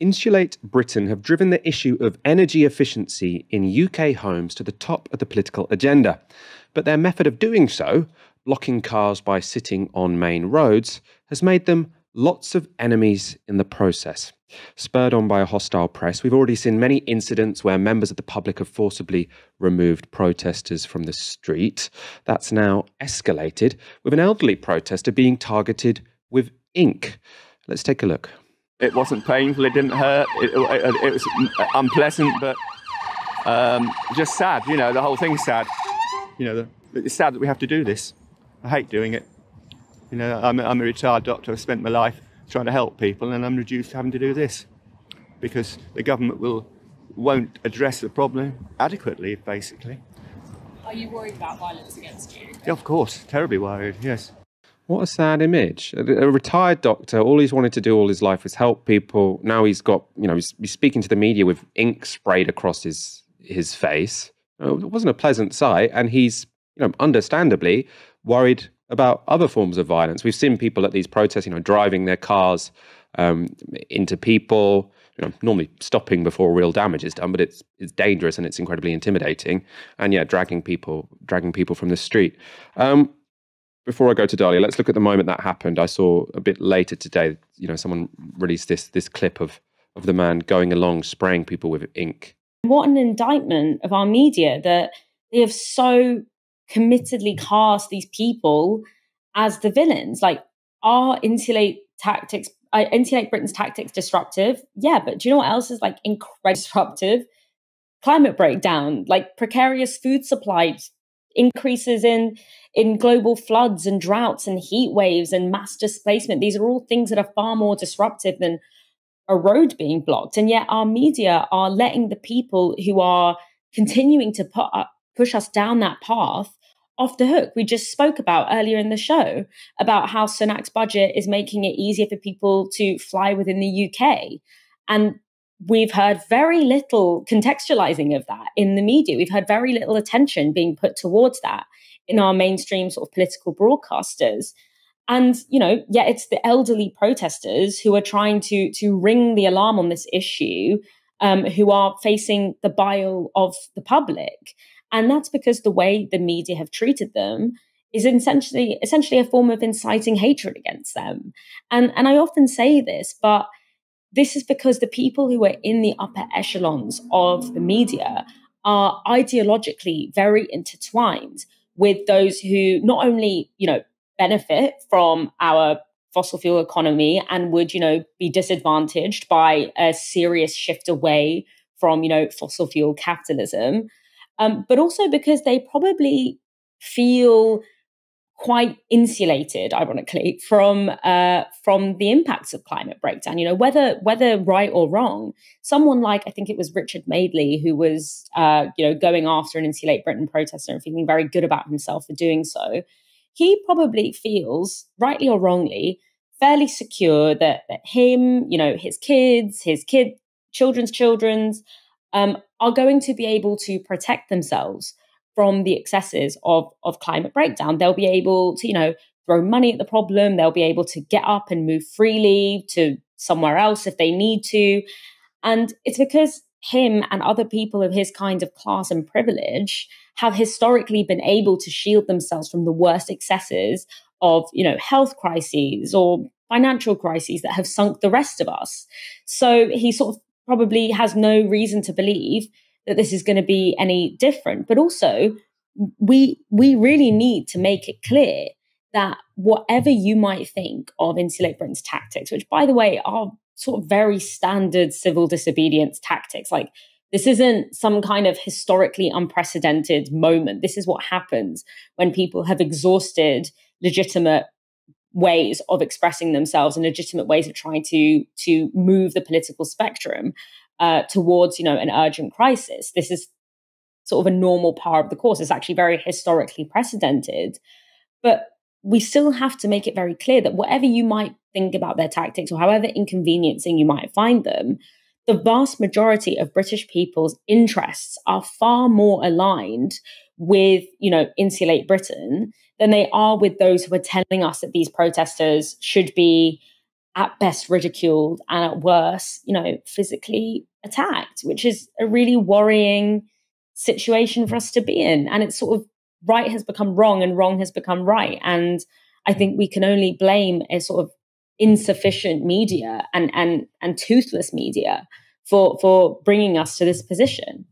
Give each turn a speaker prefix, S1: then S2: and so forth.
S1: Insulate Britain have driven the issue of energy efficiency in UK homes to the top of the political agenda. But their method of doing so, blocking cars by sitting on main roads, has made them lots of enemies in the process. Spurred on by a hostile press, we've already seen many incidents where members of the public have forcibly removed protesters from the street. That's now escalated, with an elderly protester being targeted with ink. Let's take a look. It wasn't painful. It didn't hurt. It, it, it was unpleasant, but um, just sad. You know, the whole thing's sad. You know, the, it's sad that we have to do this. I hate doing it. You know, I'm, am a retired doctor. I've spent my life trying to help people, and I'm reduced to having to do this because the government will won't address the problem adequately, basically. Are you worried about violence against you? of course, terribly worried. Yes. What a sad image. A, retired doctor, all he's wanted to do all his life was help people. Now he's got, you know, he's, he's speaking to the media with ink sprayed across his his face. Uh, it wasn't a pleasant sight, and he's, you know, understandably worried about other forms of violence. We've seen people at these protests, you know, driving their cars um, into people. You know, normally stopping before real damage is done, but it's it's dangerous and it's incredibly intimidating. And yeah, dragging people, dragging people from the street. Um, before I go to Dahlia, let's look at the moment that happened. I saw a bit later today, you know, someone released this this clip of of the man going along spraying people with ink.
S2: What an indictment of our media that they have so committedly cast these people as the villains. Like, are insulate tactics, uh, insulate Britain's tactics disruptive? Yeah, but do you know what else is like incredibly disruptive? Climate breakdown, like precarious food supplies increases in in global floods and droughts and heat waves and mass displacement. These are all things that are far more disruptive than a road being blocked. And yet our media are letting the people who are continuing to put up, uh, push us down that path off the hook. We just spoke about earlier in the show about how Sunak's budget is making it easier for people to fly within the UK. And we've heard very little contextualizing of that in the media. We've heard very little attention being put towards that in our mainstream sort of political broadcasters. And you know, yet yeah, it's the elderly protesters who are trying to to ring the alarm on this issue, um, who are facing the bile of the public, and that's because the way the media have treated them is essentially essentially a form of inciting hatred against them. And and I often say this, but this is because the people who are in the upper echelons of the media are ideologically very intertwined with those who not only, you know, benefit from our fossil fuel economy and would, you know, be disadvantaged by a serious shift away from, you know, fossil fuel capitalism, um, but also because they probably feel quite insulated, ironically, from uh, from the impacts of climate breakdown. You know, whether whether right or wrong, someone like I think it was Richard Madeley who was uh, you know going after an Insulate Britain protester and feeling very good about himself for doing so. He probably feels, rightly or wrongly, fairly secure that, that him, you know, his kids, his kid, children's children's, um, are going to be able to protect themselves from the excesses of, of climate breakdown. They'll be able to, you know, throw money at the problem. They'll be able to get up and move freely to somewhere else if they need to. And it's because him and other people of his kind of class and privilege have historically been able to shield themselves from the worst excesses of you know health crises or financial crises that have sunk the rest of us so he sort of probably has no reason to believe that this is going to be any different. But also, we we really need to make it clear that whatever you might think of Insulate Britain's tactics, which by the way are sort of very standard civil disobedience tactics, like this isn't some kind of historically unprecedented moment. This is what happens when people have exhausted legitimate ways of expressing themselves and legitimate ways of trying to to move the political spectrum uh, towards you know an urgent crisis. This is sort of a normal part of the course. It's actually very historically precedented, but we still have to make it very clear that whatever you might think about their tactics or however inconveniencing you might find them, the vast majority of British people's interests are far more aligned with, you know, insulate Britain than they are with those who are telling us that these protesters should be at best ridiculed and at worst, you know, physically attacked, which is a really worrying situation for us to be in. And it's sort of right has become wrong and wrong has become right. And I think we can only blame a sort of insufficient media and and and toothless media for for bringing us to this position.